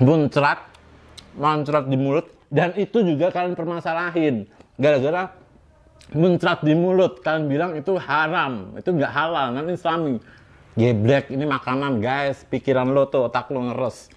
muncrat muncrat di mulut dan itu juga kalian permasalahin gara-gara muncrat di mulut kalian bilang itu haram itu nggak halal nanti islami geblek ini makanan guys pikiran lo tuh otak lo ngeres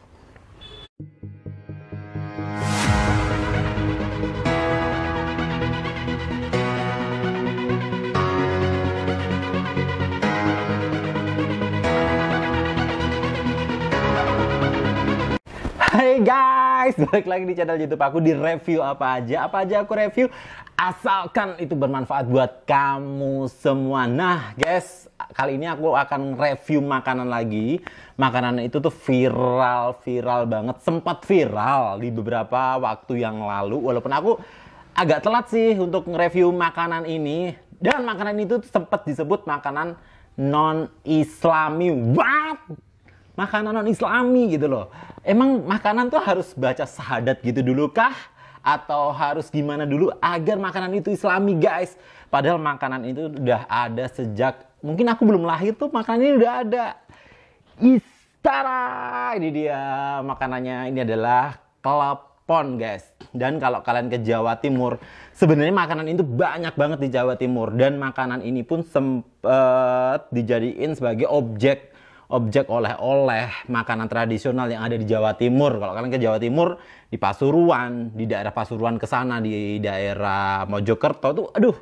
guys, balik lagi di channel YouTube aku di review apa aja, apa aja aku review asalkan itu bermanfaat buat kamu semua. Nah, guys, kali ini aku akan review makanan lagi. Makanan itu tuh viral, viral banget, sempat viral di beberapa waktu yang lalu walaupun aku agak telat sih untuk nge-review makanan ini dan makanan itu sempat disebut makanan non-islami. What? makanan non Islami gitu loh. Emang makanan tuh harus baca sahadat gitu dulu kah? Atau harus gimana dulu agar makanan itu Islami guys? Padahal makanan itu udah ada sejak mungkin aku belum lahir tuh makanan ini udah ada. Istara ini dia makanannya ini adalah klepon guys. Dan kalau kalian ke Jawa Timur, sebenarnya makanan itu banyak banget di Jawa Timur dan makanan ini pun sempet dijadiin sebagai objek objek oleh-oleh makanan tradisional yang ada di Jawa Timur. Kalau kalian ke Jawa Timur di Pasuruan, di daerah Pasuruan ke sana di daerah Mojokerto tuh aduh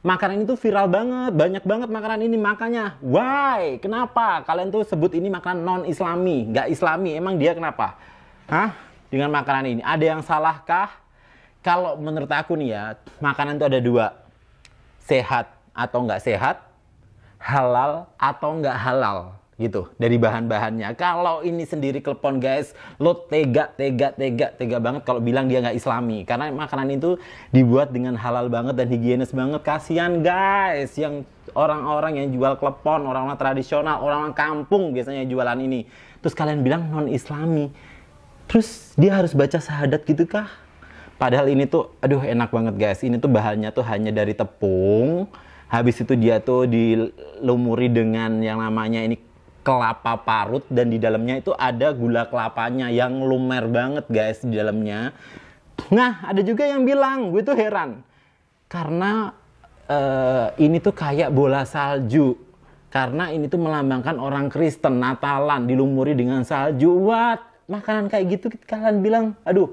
makanan itu viral banget, banyak banget makanan ini makanya why? Kenapa kalian tuh sebut ini makanan non islami, nggak islami? Emang dia kenapa? Hah? Dengan makanan ini ada yang salahkah? Kalau menurut aku nih ya, makanan itu ada dua. Sehat atau nggak sehat, halal atau nggak halal gitu dari bahan-bahannya. Kalau ini sendiri klepon guys, lo tega, tega, tega, tega banget kalau bilang dia nggak islami. Karena makanan itu dibuat dengan halal banget dan higienis banget. Kasihan guys yang orang-orang yang jual klepon, orang-orang tradisional, orang-orang kampung biasanya jualan ini. Terus kalian bilang non islami. Terus dia harus baca syahadat gitu kah? Padahal ini tuh, aduh enak banget guys. Ini tuh bahannya tuh hanya dari tepung. Habis itu dia tuh dilumuri dengan yang namanya ini kelapa parut dan di dalamnya itu ada gula kelapanya yang lumer banget guys di dalamnya. Nah, ada juga yang bilang, gue tuh heran. Karena uh, ini tuh kayak bola salju. Karena ini tuh melambangkan orang Kristen, Natalan, dilumuri dengan salju. What? Makanan kayak gitu kalian bilang, aduh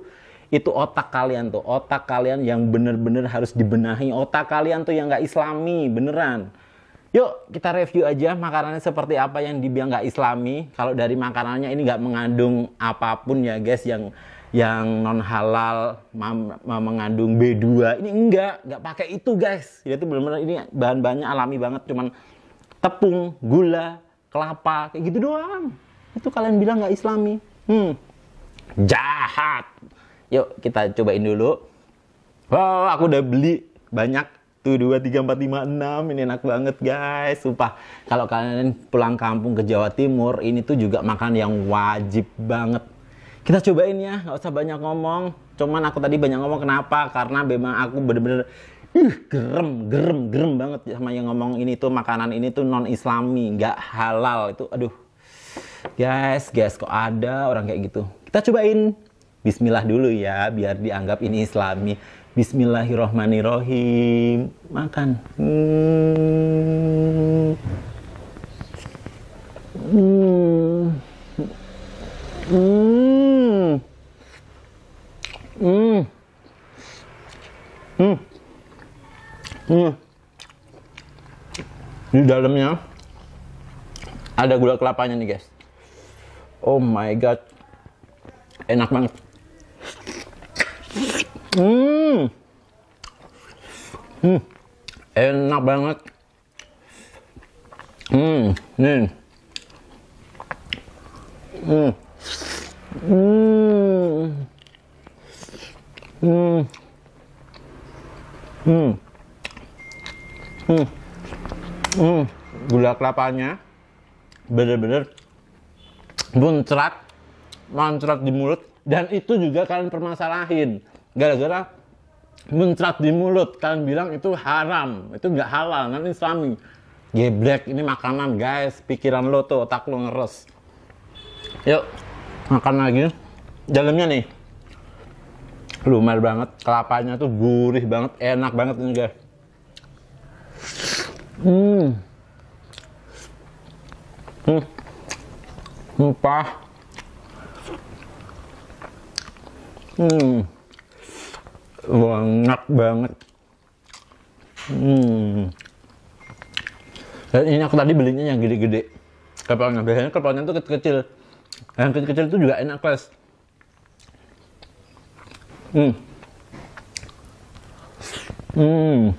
itu otak kalian tuh. Otak kalian yang bener-bener harus dibenahi. Otak kalian tuh yang gak islami, beneran Yuk kita review aja makanannya seperti apa yang dibilang nggak islami. Kalau dari makanannya ini nggak mengandung apapun ya guys yang yang non halal mengandung B2 ini enggak nggak pakai itu guys jadi bener benar-benar ini bahan-bahannya alami banget cuman tepung gula kelapa kayak gitu doang itu kalian bilang nggak islami hmm jahat yuk kita cobain dulu wow aku udah beli banyak satu dua tiga empat lima enam ini enak banget guys sumpah kalau kalian pulang kampung ke Jawa Timur ini tuh juga makan yang wajib banget kita cobain ya nggak usah banyak ngomong cuman aku tadi banyak ngomong kenapa karena memang aku bener-bener uh, gerem gerem gerem banget sama yang ngomong ini tuh makanan ini tuh non islami nggak halal itu aduh guys guys kok ada orang kayak gitu kita cobain Bismillah dulu ya biar dianggap ini islami Bismillahirrohmanirrohim makan hmm. Hmm. Hmm. Hmm. Hmm. Di dalamnya ada gula kelapanya nih, guys. Oh my god. Enak banget. Hmm. Hmm. hmm. enak banget hmm nih hmm hmm hmm hmm hmm, hmm. gula kelapanya bener-bener buncrat, mancrat di mulut dan itu juga kalian permasalahin gara-gara muncrat di mulut kalian bilang itu haram itu nggak halal nanti islami geblek ini makanan guys pikiran lo tuh otak lo ngeres yuk makan lagi dalamnya nih lumer banget kelapanya tuh gurih banget enak banget ini guys hmm hmm Mumpah. hmm banget banget. Hmm. Dan ini aku tadi belinya yang gede-gede. Kepalanya biasanya kepalanya tuh kecil-kecil. Yang kecil-kecil itu juga enak, kelas Hmm. Hmm.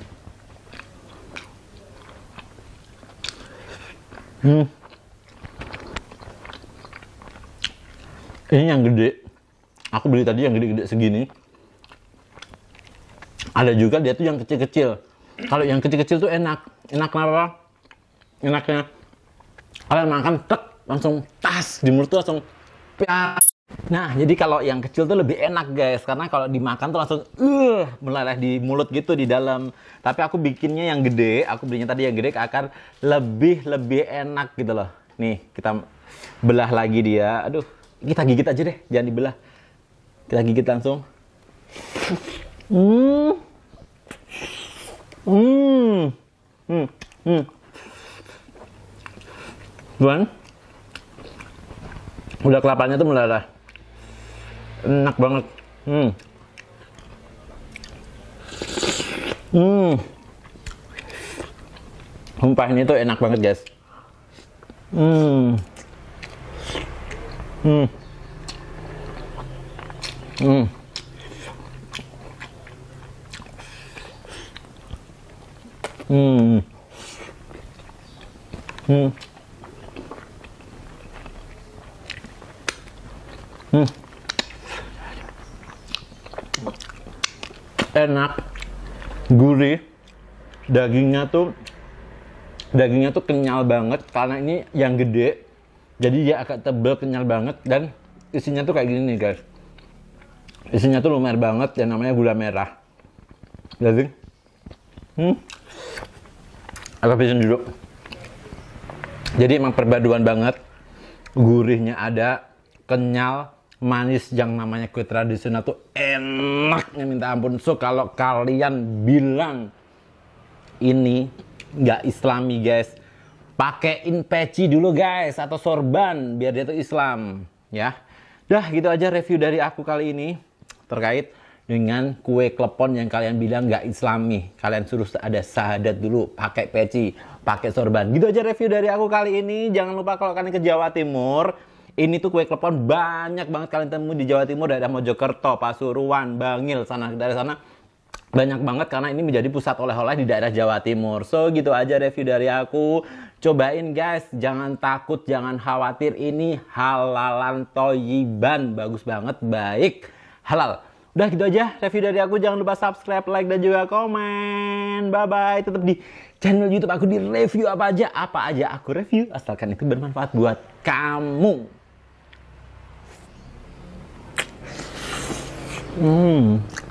Hmm. Ini yang gede. Aku beli tadi yang gede-gede segini ada juga dia tuh yang kecil-kecil kalau yang kecil-kecil tuh enak enak kenapa enaknya kalian makan tek langsung tas di mulut tuh langsung Nah, jadi kalau yang kecil tuh lebih enak guys, karena kalau dimakan tuh langsung uh, eh, meleleh di mulut gitu di dalam. Tapi aku bikinnya yang gede, aku belinya tadi yang gede akan lebih lebih enak gitu loh. Nih, kita belah lagi dia. Aduh, kita gigit aja deh, jangan dibelah. Kita gigit langsung. Hmm. Hmm. Hmm. Hmm. udah kelapanya tuh meleleh. Enak banget. Hmm. Hmm. Sumpah ini tuh enak banget, guys. Hmm. Hmm. Hmm. Hmm, hmm, hmm. Enak, gurih dagingnya tuh dagingnya tuh kenyal banget karena ini yang gede jadi dia agak tebel kenyal banget dan isinya tuh kayak gini nih guys isinya tuh lumer banget yang namanya gula merah jadi hmm Aku bisa duduk. Jadi emang perpaduan banget. Gurihnya ada, kenyal, manis yang namanya kue tradisional tuh enaknya minta ampun. So kalau kalian bilang ini nggak islami guys, pakein peci dulu guys atau sorban biar dia tuh Islam ya. Dah gitu aja review dari aku kali ini terkait dengan kue klepon yang kalian bilang nggak islami. Kalian suruh ada sahadat dulu, pakai peci, pakai sorban. Gitu aja review dari aku kali ini. Jangan lupa kalau kalian ke Jawa Timur, ini tuh kue klepon banyak banget kalian temui di Jawa Timur, daerah Mojokerto, Pasuruan, Bangil, sana dari sana banyak banget karena ini menjadi pusat oleh-oleh di daerah Jawa Timur. So gitu aja review dari aku. Cobain guys, jangan takut, jangan khawatir. Ini halalan toyiban, bagus banget, baik, halal. Udah gitu aja review dari aku. Jangan lupa subscribe, like, dan juga komen. Bye-bye. Tetap di channel YouTube aku di review apa aja. Apa aja aku review. Asalkan itu bermanfaat buat kamu. Hmm.